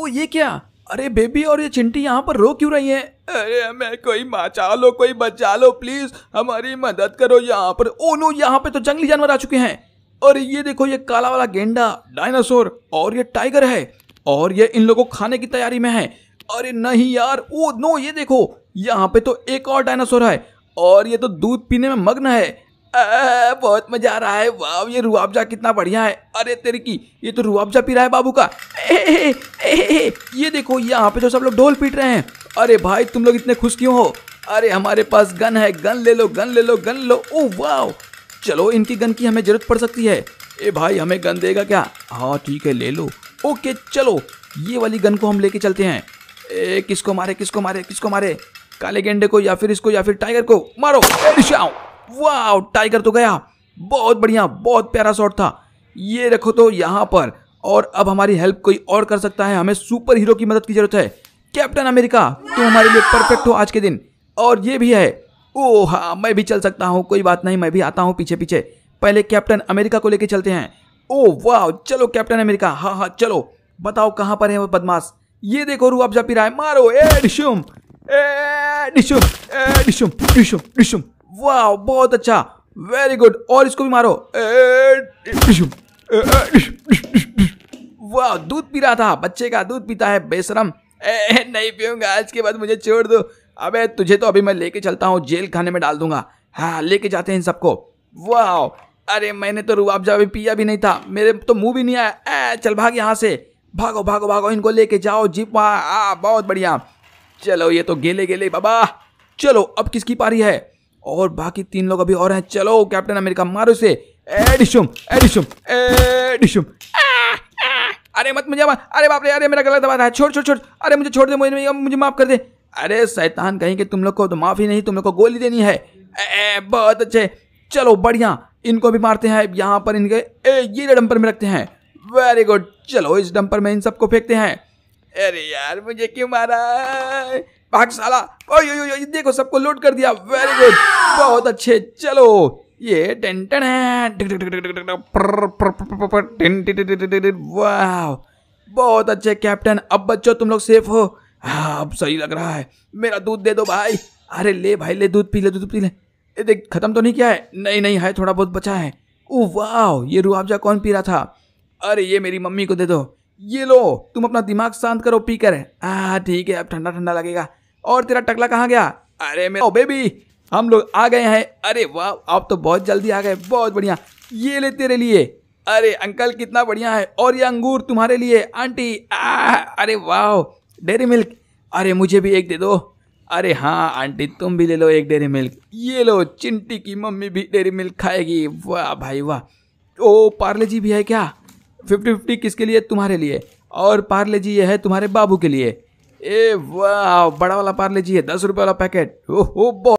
ओ ये क्या अरे बेबी और ये चिंटी यहाँ पर रो क्यों रही है अरे हमें कोई बचा लो कोई बचा लो प्लीज हमारी मदद करो यहाँ पर ओ नो यहाँ पे तो जंगली जानवर आ चुके हैं और ये देखो ये काला वाला गेंडा डायनासोर और ये टाइगर है और ये इन लोगों को खाने की तैयारी में है अरे नहीं यार ओ नो ये देखो यहाँ पे तो एक और डायनासोर है और ये तो दूध पीने में मग्न है बहुत मजा आ रहा है वाह ये रुआबजा कितना बढ़िया है अरे तेरे की ये तो रुआबजा पी रहा है बाबू का ये देखो यहाँ पे तो सब लोग ढोल पीट रहे हैं अरे भाई तुम लोग इतने खुश क्यों हो अरे हमारे पास गन है गन ले लो गन ले लो गन लो ओ वाह चलो इनकी गन की हमें जरूरत पड़ सकती है ए भाई हमें गन देगा क्या हाँ ठीक है ले लो ओके चलो ये वाली गन को हम लेके चलते हैं ए किसको मारे किसको मारे किसको मारे काले गेंडे को या फिर इसको या फिर टाइगर को मारो वाह टाइगर तो गया बहुत बढ़िया बहुत प्यारा शॉट था ये रखो तो यहाँ पर और अब हमारी हेल्प कोई और कर सकता है हमें सुपर हीरो की मदद की जरूरत है कैप्टन अमेरिका तुम हमारे लिए परफेक्ट हो आज के दिन और ये भी है ओ हाँ मैं भी चल सकता हूँ कोई बात नहीं मैं भी आता हूँ पीछे पीछे पहले कैप्टन अमेरिका को लेके चलते हैं ओ वाह चलो कैप्टन अमेरिका हाँ हाँ चलो बताओ कहाँ पर है वो बदमाश ये देखो आप जा पी रहा है मारो ए डिशुम ए डिशुम ए डिशुम डिशुम डिशुम वाह बहुत अच्छा वेरी गुड और इसको भी मारो वाह दूध पी रहा था बच्चे का दूध पीता है बेशरम नहीं पीऊंगा आज के बाद मुझे छोड़ दो अबे तुझे तो अभी मैं लेके चलता हूँ जेल खाने में डाल दूंगा हाँ लेके जाते हैं इन सबको वाह अरे मैंने तो रुआबजा जा पिया भी नहीं था मेरे तो मुंह भी नहीं आया चल भाग यहाँ से भागो भागो भागो इनको लेके जाओ जीप वहाँ आ बहुत बढ़िया चलो ये तो गेले गेले बाबा चलो अब किसकी पारी है और बाकी तीन लोग अभी और हैं चलो कैप्टन अमेरिका मारो से एडिशुम एडिशुम एडिशुम अरे मत मुझे अरे बाप रे अरे मेरा गलत दबा रहा है छोड़ छोड़ छोड़ अरे मुझे छोड़ दे मुझे मुझे माफ कर दे अरे शैतान कहीं कि तुम लोग को तो माफ़ी नहीं तुम लोग को गोली देनी है ए, बहुत अच्छे चलो बढ़िया इनको भी मारते हैं यहाँ पर इनके ए, ये डंपर में रखते हैं वेरी गुड चलो इस डंपर में इन सबको फेंकते हैं अरे यार मुझे क्यों मारा भागशाला देखो सबको लोड कर दिया वेरी गुड बहुत अच्छे चलो ये टेंटन है बहुत अच्छे कैप्टन अब बच्चों तुम लोग सेफ हो अब सही लग रहा है मेरा दूध दे दो भाई अरे ले भाई ले दूध पी ले दूध पी ले देख खत्म तो नहीं किया है नहीं नहीं है थोड़ा बहुत बचा है ओ वाह ये रूआफजा कौन पी रहा था अरे ये मेरी मम्मी को दे दो ये लो तुम अपना दिमाग शांत करो पी कर ठीक है अब ठंडा ठंडा लगेगा और तेरा टकला कहाँ गया अरे मेरा बेबी हम लोग आ गए हैं अरे वाह आप तो बहुत जल्दी आ गए बहुत बढ़िया ये ले तेरे लिए अरे अंकल कितना बढ़िया है और ये अंगूर तुम्हारे लिए आंटी आ, अरे वाह डेरी मिल्क अरे मुझे भी एक दे दो अरे हाँ आंटी तुम भी ले लो एक डेरी मिल्क ये लो चिंटी की मम्मी भी डेरी मिल्क खाएगी वाह भाई वाह ओ पार्ले जी भी है क्या फिफ्टी फिफ्टी किसके लिए तुम्हारे लिए और पार्ले जी ये है तुम्हारे बाबू के लिए ए वाह बड़ा वाला पार्ले जी है दस रुपए वाला पैकेट ओहो बहुत